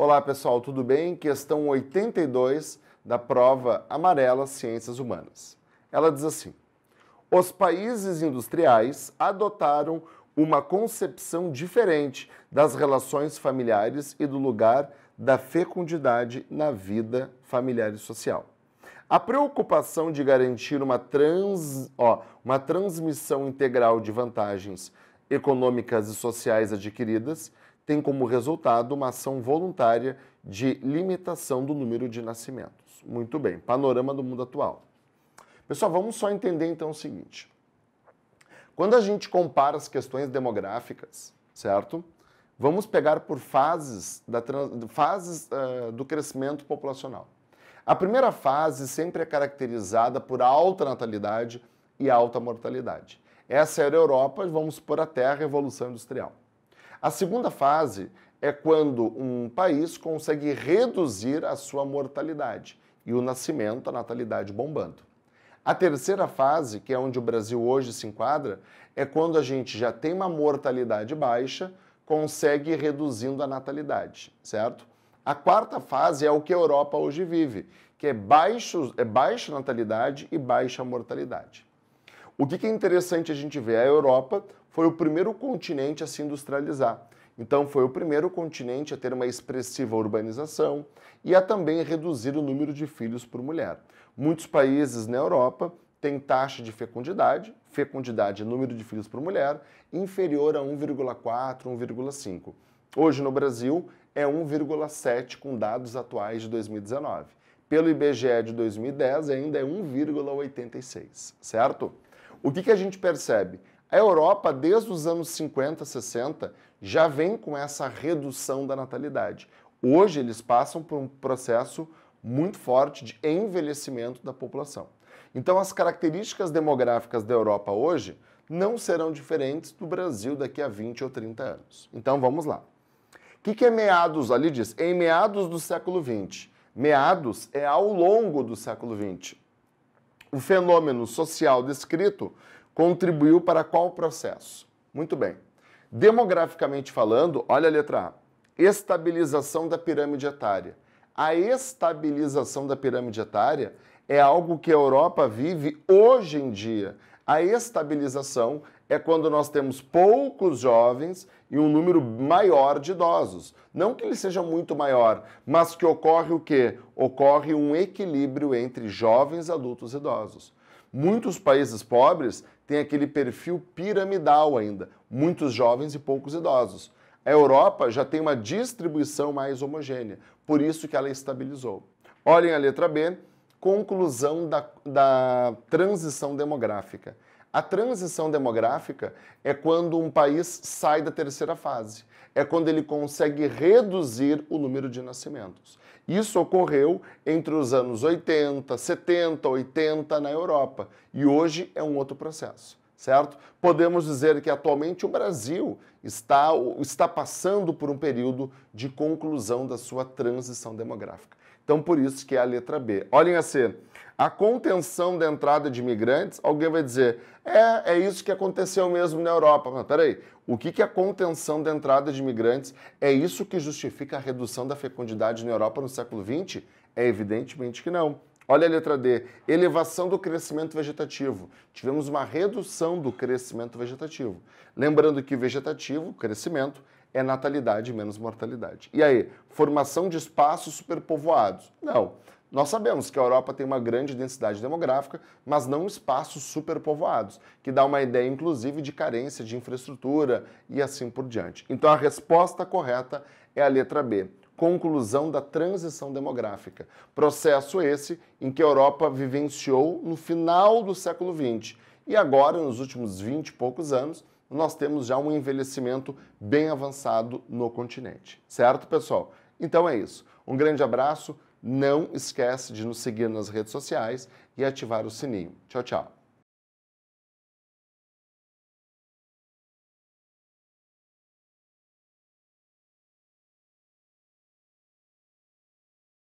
Olá pessoal, tudo bem? Questão 82 da prova amarela Ciências Humanas. Ela diz assim: Os países industriais adotaram uma concepção diferente das relações familiares e do lugar da fecundidade na vida familiar e social. A preocupação de garantir uma, trans, ó, uma transmissão integral de vantagens econômicas e sociais adquiridas tem como resultado uma ação voluntária de limitação do número de nascimentos. Muito bem, panorama do mundo atual. Pessoal, vamos só entender então o seguinte. Quando a gente compara as questões demográficas, certo? Vamos pegar por fases, da fases uh, do crescimento populacional. A primeira fase sempre é caracterizada por alta natalidade e alta mortalidade. Essa era a Europa, vamos por até a Revolução Industrial. A segunda fase é quando um país consegue reduzir a sua mortalidade e o nascimento, a natalidade bombando. A terceira fase, que é onde o Brasil hoje se enquadra, é quando a gente já tem uma mortalidade baixa, consegue ir reduzindo a natalidade, certo? A quarta fase é o que a Europa hoje vive, que é, baixo, é baixa natalidade e baixa mortalidade. O que, é interessante a gente ver? A Europa foi o primeiro continente a se industrializar. Então, foi o primeiro continente a ter uma expressiva urbanização e a também reduzir o número de filhos por mulher. Muitos países na Europa têm taxa de fecundidade, fecundidade é número de filhos por mulher, inferior a 1,4, 1,5. Hoje no Brasil é 1,7 com dados atuais de 2019. Pelo IBGE de 2010 ainda é 1,86, certo? O que, que a gente percebe? A Europa, desde os anos 50, 60, já vem com essa redução da natalidade. Hoje, eles passam por um processo muito forte de envelhecimento da população. Então, as características demográficas da Europa hoje não serão diferentes do Brasil daqui a 20 ou 30 anos. Então, vamos lá. O que, que é meados? Ali diz, em meados do século XX. Meados é ao longo do século XX. O fenômeno social descrito contribuiu para qual processo? Muito bem. Demograficamente falando, olha a letra A. Estabilização da pirâmide etária. A estabilização da pirâmide etária é algo que a Europa vive hoje em dia. A estabilização é quando nós temos poucos jovens e um número maior de idosos. Não que ele seja muito maior, mas que ocorre o quê? Ocorre um equilíbrio entre jovens, adultos e idosos. Muitos países pobres têm aquele perfil piramidal ainda, muitos jovens e poucos idosos. A Europa já tem uma distribuição mais homogênea, por isso que ela estabilizou. Olhem a letra B, conclusão da, da transição demográfica. A transição demográfica é quando um país sai da terceira fase, é quando ele consegue reduzir o número de nascimentos. Isso ocorreu entre os anos 80, 70, 80 na Europa e hoje é um outro processo, certo? Podemos dizer que atualmente o Brasil está, está passando por um período de conclusão da sua transição demográfica. Então, por isso que é a letra B. Olhem a assim, C. A contenção da entrada de imigrantes, alguém vai dizer, é, é isso que aconteceu mesmo na Europa. Mas peraí, o que, que é a contenção da entrada de imigrantes? É isso que justifica a redução da fecundidade na Europa no século XX? É evidentemente que não. Olha a letra D. Elevação do crescimento vegetativo. Tivemos uma redução do crescimento vegetativo. Lembrando que vegetativo, crescimento, é natalidade menos mortalidade. E aí, formação de espaços superpovoados? Não. Nós sabemos que a Europa tem uma grande densidade demográfica, mas não espaços superpovoados, que dá uma ideia, inclusive, de carência de infraestrutura e assim por diante. Então, a resposta correta é a letra B. Conclusão da transição demográfica. Processo esse em que a Europa vivenciou no final do século XX e agora, nos últimos 20 e poucos anos, nós temos já um envelhecimento bem avançado no continente. Certo, pessoal? Então é isso. Um grande abraço, não esquece de nos seguir nas redes sociais e ativar o sininho. Tchau, tchau.